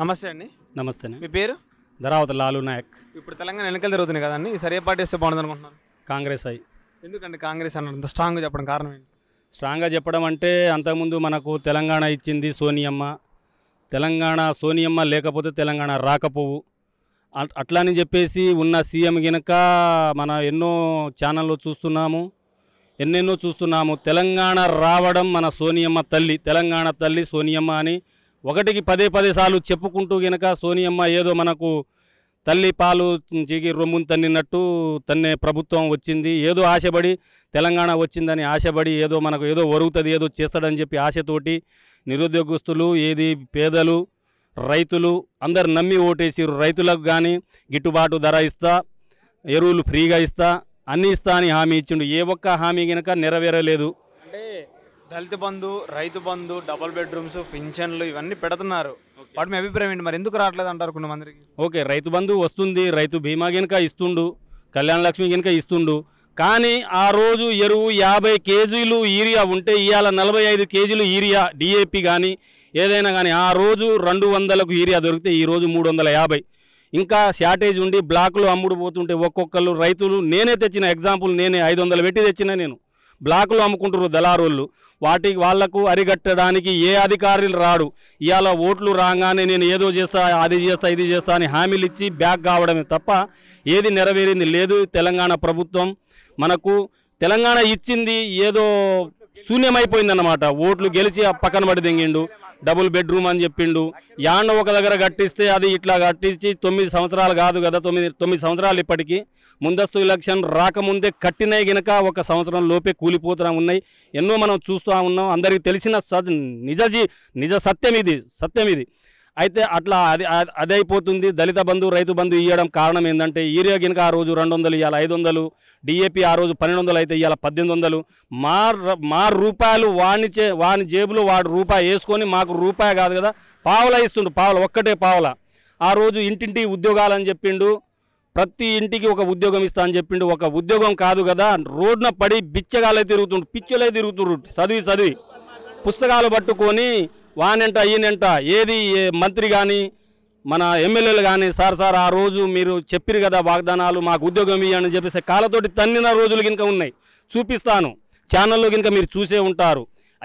నమస్తే అండి నమస్తే అండి మీ పేరు ధరావత లాలు నాయక్ ఇప్పుడు తెలంగాణ ఎన్నికలు జరుగుతున్నాయి కదండి ఈసారి సరే పార్టీ వస్తే బాగుంది అనుకుంటున్నాను కాంగ్రెస్ అయి ఎందుకండి కాంగ్రెస్ అన్న స్ట్రాంగ్గా చెప్పడం కారణం ఏంటి స్ట్రాంగ్గా చెప్పడం అంటే అంతకుముందు మనకు తెలంగాణ ఇచ్చింది సోనియమ్మ తెలంగాణ సోనియమ్మ లేకపోతే తెలంగాణ రాకపోవు అట్లా అని చెప్పేసి ఉన్న సీఎం గినక మన ఎన్నో ఛానల్లో చూస్తున్నాము ఎన్నెన్నో చూస్తున్నాము తెలంగాణ రావడం మన సోనియమ్మ తల్లి తెలంగాణ తల్లి సోనియమ్మ అని ఒకటికి పదే పదే సార్లు చెప్పుకుంటూ గనక సోనియమ్మ ఏదో మనకు తల్లి పాలు చీగి రొమ్మును తన్నినట్టు తన్నే ప్రభుత్వం వచ్చింది ఏదో ఆశపడి తెలంగాణ వచ్చిందని ఆశపడి ఏదో మనకు ఏదో ఒరుగుతుంది ఏదో చేస్తాడని చెప్పి ఆశతోటి నిరుద్యోగస్తులు ఏది పేదలు రైతులు అందరు నమ్మి ఓటేసారు రైతులకు కానీ గిట్టుబాటు ధర ఇస్తా ఎరువులు ఫ్రీగా ఇస్తా అన్నీ ఇస్తా అని హామీ ఇచ్చిండు ఏ ఒక్క హామీ కనుక నెరవేరలేదు దళిత బంధు రైతు బంధు డబుల్ బెడ్రూమ్స్ పింఛన్లు ఇవన్నీ పెడుతున్నారు వాటి మీ అభిప్రాయం ఏంటి మరి ఎందుకు రావట్లేదు అంటారు కొన్ని మందికి ఓకే రైతు బంధు వస్తుంది రైతు బీమా కనుక ఇస్తుండు కళ్యాణ లక్ష్మి కనుక ఇస్తుండు కానీ ఆ రోజు ఎరువు యాభై కేజీలు యూరియా ఉంటే ఇవాళ నలభై ఐదు కేజీలు యూరియా డిఏపి కానీ ఏదైనా కానీ ఆ రోజు రెండు వందలకు యూరియా దొరికితే ఈరోజు మూడు వందల యాభై ఇంకా షార్టేజ్ ఉండి బ్లాక్లో అమ్ముడు పోతుంటే ఒక్కొక్కరు రైతులు నేనే తెచ్చిన ఎగ్జాంపుల్ నేనే ఐదు వందలు పెట్టి తెచ్చిన నేను బ్లాక్లో అమ్ముకుంటారు దళారులు వాటికి వాళ్లకు అరిగట్టడానికి ఏ అధికారులు రాడు ఇవాళ ఓట్లు రాగానే నేను ఏదో చేస్తా అది చేస్తా ఇది చేస్తా అని హామీలు ఇచ్చి బ్యాక్ కావడమే తప్ప ఏది నెరవేరింది లేదు తెలంగాణ ప్రభుత్వం మనకు తెలంగాణ ఇచ్చింది ఏదో శూన్యమైపోయిందన్నమాట ఓట్లు గెలిచి పక్కన పడి దింగిండు డబుల్ బెడ్రూమ్ అని చెప్పిండు యాండ ఒక దగ్గర కట్టిస్తే అది ఇట్లా కట్టించి తొమ్మిది సంవత్సరాలు కాదు కదా తొమ్మిది తొమ్మిది సంవత్సరాలు ఇప్పటికీ ముందస్తు ఎలక్షన్ రాకముందే కట్టినాయి గనక ఒక సంవత్సరం లోపే కూలిపోతూ ఉన్నాయి ఎన్నో మనం చూస్తూ ఉన్నాం అందరికీ తెలిసిన నిజ నిజ సత్యం ఇది సత్యం ఇది అయితే అట్లా అది అదే అయిపోతుంది దళిత బంధు రైతు బంధు ఇవ్వడం కారణం ఏంటంటే ఈరియా గినక ఆ రోజు రెండు వందలు ఇవాళ ఐదు వందలు డిఏపి ఆ రోజు పన్నెండు వందలు అయితే ఇవాళ పద్దెనిమిది వందలు మా మా రూపాయలు వాని చే వాని జేబులో వాడు రూపాయి వేసుకొని మాకు రూపాయి కాదు కదా పావుల ఇస్తుండు పావుల ఒక్కటే పావుల ఆ రోజు ఇంటింటి ఉద్యోగాలు అని చెప్పిండు ప్రతి ఇంటికి ఒక ఉద్యోగం ఇస్తా అని చెప్పిండు ఒక ఉద్యోగం కాదు కదా రోడ్న పడి బిచ్చగాలే తిరుగుతుండు పిచ్చులే తిరుగుతుండ్రు చదివి చదివి పుస్తకాలు పట్టుకొని వానంట ఈయనంట ఏది మంత్రి కానీ మన ఎమ్మెల్యేలు కానీ సార్ సార్ ఆ రోజు మీరు చెప్పిరు కదా వాగ్దానాలు మాకు ఉద్యోగం ఇవ్వని చెప్పేసి కాళ్ళతోటి తన్నిన రోజులు కనుక ఉన్నాయి చూపిస్తాను ఛానల్లో కనుక మీరు చూసే ఉంటారు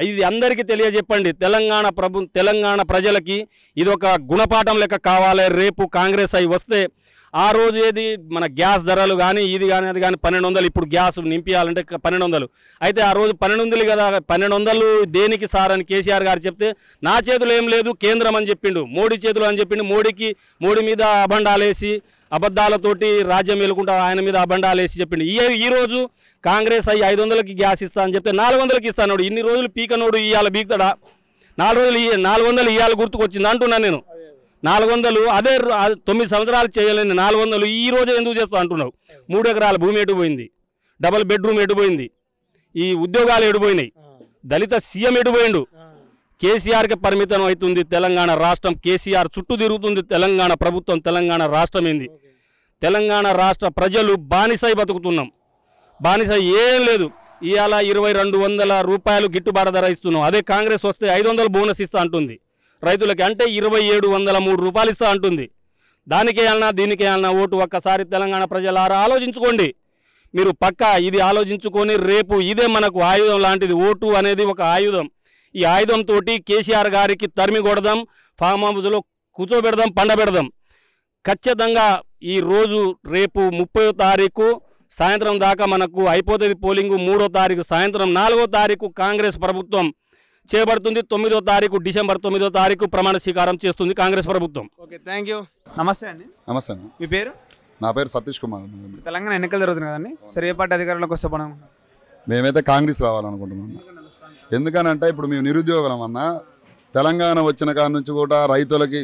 ఇది అందరికీ తెలియజెప్పండి తెలంగాణ ప్రభు తెలంగాణ ప్రజలకి ఇది ఒక గుణపాఠం లెక్క కావాలి రేపు కాంగ్రెస్ అయి వస్తే ఆ రోజు ఏది మన గ్యాస్ ధరలు కానీ ఇది కానీ అది కానీ పన్నెండు వందలు ఇప్పుడు గ్యాస్ నింపియాలంటే పన్నెండు వందలు అయితే ఆ రోజు పన్నెండు వందలు కదా పన్నెండు వందలు దేనికి సార్ అని కేసీఆర్ గారు చెప్తే నా చేతులు ఏం లేదు కేంద్రం అని చెప్పిండు మోడీ చేతులు అని చెప్పిండు మోడీకి మోడీ మీద అభండాలేసి అబద్ధాలతోటి రాజ్యం వెలుకుంటా ఆయన మీద అబండాలు వేసి చెప్పిండు ఈ ఈరోజు కాంగ్రెస్ అయ్యి ఐదు వందలకి గ్యాస్ ఇస్తా అని చెప్తే నాలుగు వందలకి ఇస్తాను ఇన్ని రోజులు పీకనోడు ఇవాళ బీక్తాడా నాలుగు రోజులు నాలుగు వందలు ఇవాళ గుర్తుకొచ్చింది అంటున్నాను నేను నాలుగు వందలు అదే తొమ్మిది సంవత్సరాలు చేయలేని నాలుగు వందలు ఈ రోజు ఎందుకు చేస్తా అంటున్నావు మూడు ఎకరాల భూమి ఎటుపోయింది డబల్ బెడ్రూమ్ ఎటుపోయింది ఈ ఉద్యోగాలు ఎడిపోయినాయి దళిత సీఎం ఎడిపోయిండు కేసీఆర్కి పరిమితం అవుతుంది తెలంగాణ రాష్ట్రం కేసీఆర్ చుట్టూ తిరుగుతుంది తెలంగాణ ప్రభుత్వం తెలంగాణ రాష్ట్రం ఏంది తెలంగాణ రాష్ట్ర ప్రజలు బానిసై బతుకుతున్నాం బానిస ఏం లేదు ఇవాళ ఇరవై రెండు వందల రూపాయలు గిట్టుబాటు ధర ఇస్తున్నాం అదే కాంగ్రెస్ వస్తే ఐదు వందలు బోనస్ ఇస్తా అంటుంది రైతులకి అంటే ఇరవై ఏడు వందల మూడు రూపాయలు ఇస్తా అంటుంది దానికే అన్నా దీనికే అన్నా ఓటు ఒక్కసారి తెలంగాణ ప్రజలారా ఆలోచించుకోండి మీరు పక్క ఇది ఆలోచించుకొని రేపు ఇదే మనకు ఆయుధం లాంటిది ఓటు అనేది ఒక ఆయుధం ఈ ఆయుధంతో కేసీఆర్ గారికి తరిమి కొడదాం ఫామ్ హౌస్లో కూర్చోబెడదాం పండబెడదాం ఖచ్చితంగా ఈ రోజు రేపు ముప్పై తారీఖు సాయంత్రం దాకా మనకు అయిపోతుంది పోలింగు మూడో తారీఖు సాయంత్రం నాలుగో తారీఖు కాంగ్రెస్ ప్రభుత్వం చేయబడుతుంది తొమ్మిదో తారీఖు డిసెంబర్ తొమ్మిదో తారీఖు ప్రమాణ స్వీకారం చేస్తుంది కాంగ్రెస్ ప్రభుత్వం ఓకే థ్యాంక్ యూ నమస్తే అండి నమస్తే అండి మీ పేరు నా పేరు సతీష్ కుమార్ తెలంగాణ ఎన్నికలు జరుగుతుంది కదండి సరే పార్టీ అధికారంలోకి వస్తాం మేమైతే కాంగ్రెస్ రావాలనుకుంటున్నాం ఎందుకనంటే ఇప్పుడు మేము నిరుద్యోగులం అన్న తెలంగాణ వచ్చిన కాడ నుంచి కూడా రైతులకి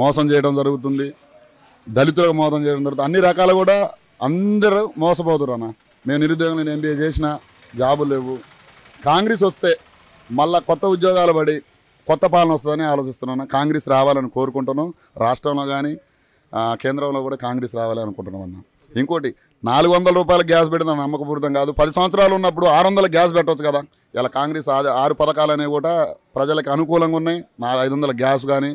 మోసం చేయడం జరుగుతుంది దళితులకు మోసం చేయడం జరుగుతుంది అన్ని రకాలు కూడా అందరూ మోసపోతురు అన్న మేము నిరుద్యోగం నేను ఎంబీఏ చేసిన జాబులు లేవు కాంగ్రెస్ వస్తే మళ్ళీ కొత్త ఉద్యోగాలు పడి కొత్త పాలన వస్తుందని ఆలోచిస్తున్నాను కాంగ్రెస్ రావాలని కోరుకుంటున్నాం రాష్ట్రంలో కానీ కేంద్రంలో కూడా కాంగ్రెస్ రావాలి అనుకుంటున్నాం అన్న ఇంకోటి నాలుగు వందల రూపాయల గ్యాస్ పెట్టిందని నమ్మకపూరితం కాదు పది సంవత్సరాలు ఉన్నప్పుడు ఆరు వందల గ్యాస్ పెట్టవచ్చు కదా ఇలా కాంగ్రెస్ ఆరు పథకాలు అనేవి కూడా ప్రజలకు అనుకూలంగా ఉన్నాయి నాలుగు ఐదు వందల గ్యాస్ కానీ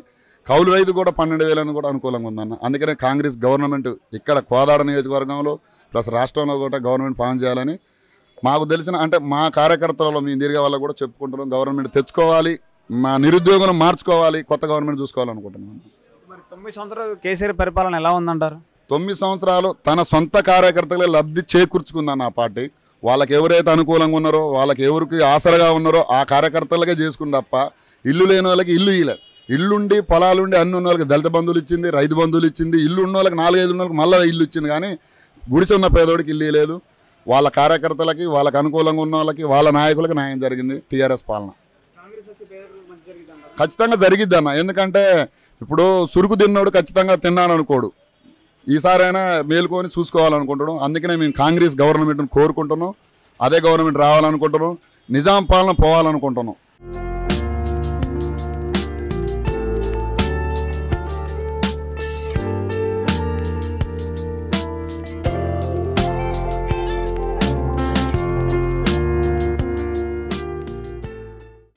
కౌలు రైతు కూడా పన్నెండు వేలని కూడా అనుకూలంగా ఉందన్న అందుకనే కాంగ్రెస్ గవర్నమెంట్ ఇక్కడ కోదాడ నియోజకవర్గంలో ప్లస్ రాష్ట్రంలో కూడా గవర్నమెంట్ చేయాలని మాకు తెలిసిన అంటే మా కార్యకర్తలలో మేము తిరిగే వాళ్ళకు కూడా చెప్పుకుంటున్నాం గవర్నమెంట్ తెచ్చుకోవాలి మా నిరుద్యోగం మార్చుకోవాలి కొత్త గవర్నమెంట్ చూసుకోవాలనుకుంటున్నాను తొమ్మిది సంవత్సరాలు కేసీఆర్ పరిపాలన ఎలా ఉందంటారు తొమ్మిది సంవత్సరాలు తన సొంత కార్యకర్తలే లబ్ధి చేకూర్చుకుందన్న ఆ పార్టీ వాళ్ళకి ఎవరైతే అనుకూలంగా ఉన్నారో వాళ్ళకి ఎవరికి ఆసరగా ఉన్నారో ఆ కార్యకర్తలకే చేసుకుంది తప్ప ఇల్లు లేని వాళ్ళకి ఇల్లు ఇయ్యలేదు ఇల్లుండి పొలాలుండి అన్ని ఉన్న వాళ్ళకి దళిత బంధువులు ఇచ్చింది రైతు బంధువులు ఇచ్చింది ఇల్లు ఉన్న వాళ్ళకి నాలుగైదు ఉన్న వాళ్ళకి మళ్ళీ ఇల్లు ఇచ్చింది కానీ గుడిసి ఉన్న పేదోడికి ఇల్లు లేదు వాళ్ళ కార్యకర్తలకి వాళ్ళకి అనుకూలంగా ఉన్న వాళ్ళకి వాళ్ళ నాయకులకి న్యాయం జరిగింది టీఆర్ఎస్ పాలన ఖచ్చితంగా జరిగిద్ది అన్న ఎందుకంటే ఇప్పుడు సురుకు తిన్నాడు ఖచ్చితంగా తిన్నాను అనుకోడు ఈసారైనా మేలుకొని చూసుకోవాలనుకుంటున్నాం అందుకనే మేము కాంగ్రెస్ గవర్నమెంట్ను కోరుకుంటున్నాం అదే గవర్నమెంట్ రావాలనుకుంటున్నాం నిజాం పాలన పోవాలనుకుంటున్నాం